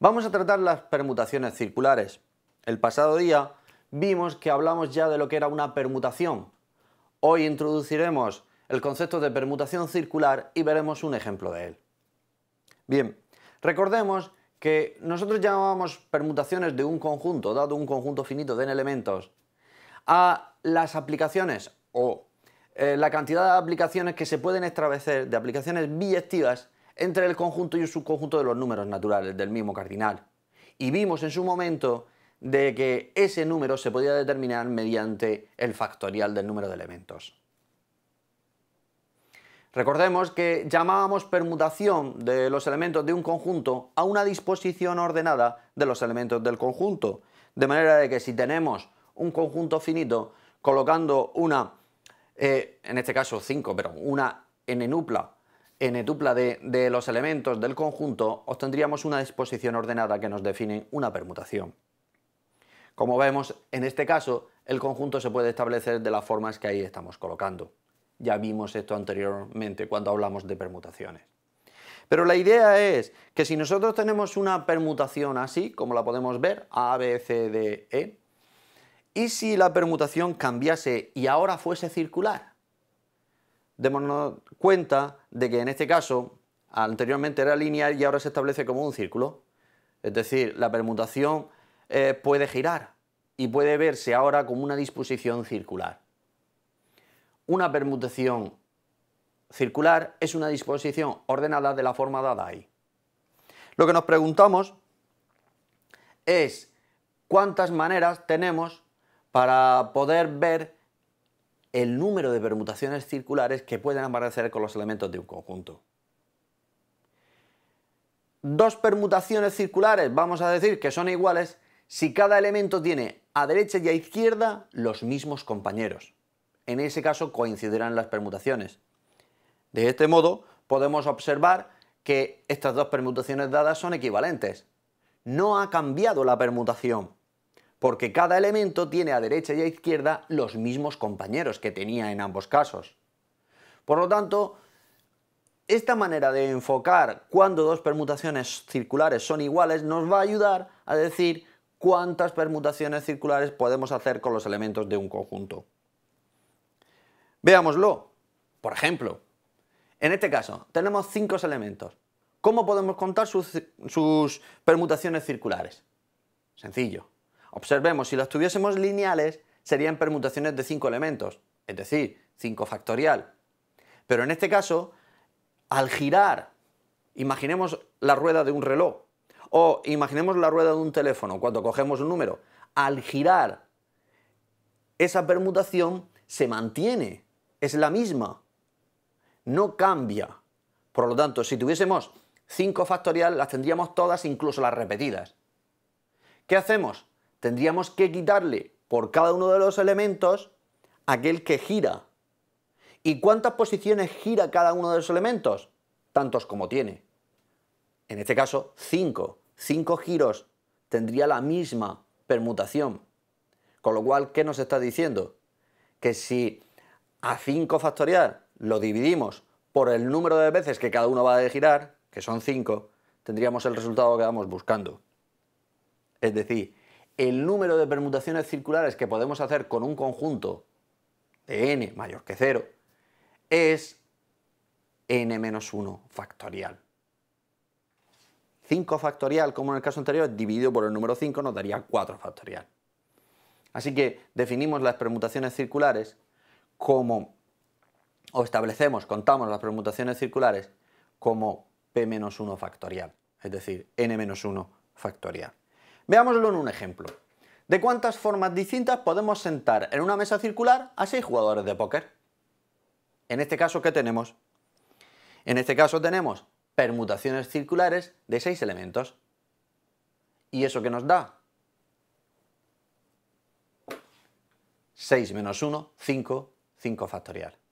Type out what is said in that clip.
Vamos a tratar las permutaciones circulares. El pasado día vimos que hablamos ya de lo que era una permutación. Hoy introduciremos el concepto de permutación circular y veremos un ejemplo de él. Bien, recordemos que nosotros llamábamos permutaciones de un conjunto, dado un conjunto finito de n elementos, a las aplicaciones o eh, la cantidad de aplicaciones que se pueden establecer, de aplicaciones biyectivas entre el conjunto y un subconjunto de los números naturales del mismo cardinal. Y vimos en su momento de que ese número se podía determinar mediante el factorial del número de elementos. Recordemos que llamábamos permutación de los elementos de un conjunto a una disposición ordenada de los elementos del conjunto, de manera de que si tenemos un conjunto finito colocando una, eh, en este caso 5, pero una n-nupla n tupla de los elementos del conjunto, obtendríamos una disposición ordenada que nos define una permutación. Como vemos, en este caso, el conjunto se puede establecer de las formas que ahí estamos colocando. Ya vimos esto anteriormente cuando hablamos de permutaciones. Pero la idea es que si nosotros tenemos una permutación así, como la podemos ver, A, B, C, D, E, y si la permutación cambiase y ahora fuese circular, démonos cuenta de que en este caso anteriormente era lineal y ahora se establece como un círculo. Es decir, la permutación eh, puede girar y puede verse ahora como una disposición circular. Una permutación circular es una disposición ordenada de la forma dada ahí. Lo que nos preguntamos es cuántas maneras tenemos para poder ver el número de permutaciones circulares que pueden aparecer con los elementos de un conjunto. Dos permutaciones circulares vamos a decir que son iguales si cada elemento tiene a derecha y a izquierda los mismos compañeros. En ese caso coincidirán las permutaciones. De este modo podemos observar que estas dos permutaciones dadas son equivalentes. No ha cambiado la permutación, porque cada elemento tiene a derecha y a izquierda los mismos compañeros que tenía en ambos casos. Por lo tanto, esta manera de enfocar cuando dos permutaciones circulares son iguales nos va a ayudar a decir cuántas permutaciones circulares podemos hacer con los elementos de un conjunto. Veámoslo. Por ejemplo, en este caso tenemos cinco elementos. ¿Cómo podemos contar sus, sus permutaciones circulares? Sencillo. Observemos, si las tuviésemos lineales, serían permutaciones de 5 elementos, es decir, 5 factorial. Pero en este caso, al girar, imaginemos la rueda de un reloj o imaginemos la rueda de un teléfono cuando cogemos un número, al girar, esa permutación se mantiene, es la misma, no cambia. Por lo tanto, si tuviésemos 5 factorial, las tendríamos todas, incluso las repetidas. ¿Qué hacemos? tendríamos que quitarle por cada uno de los elementos aquel que gira. ¿Y cuántas posiciones gira cada uno de los elementos? Tantos como tiene. En este caso, 5. 5 giros tendría la misma permutación. Con lo cual, ¿qué nos está diciendo? Que si a 5 factorial lo dividimos por el número de veces que cada uno va a girar, que son 5, tendríamos el resultado que vamos buscando. Es decir, el número de permutaciones circulares que podemos hacer con un conjunto de n mayor que 0 es n-1 factorial. 5 factorial, como en el caso anterior, dividido por el número 5 nos daría 4 factorial. Así que definimos las permutaciones circulares como, o establecemos, contamos las permutaciones circulares como p-1 factorial, es decir, n-1 factorial. Veámoslo en un ejemplo. ¿De cuántas formas distintas podemos sentar en una mesa circular a seis jugadores de póker? En este caso, ¿qué tenemos? En este caso tenemos permutaciones circulares de seis elementos. ¿Y eso qué nos da? 6 menos 1, 5, 5 factorial.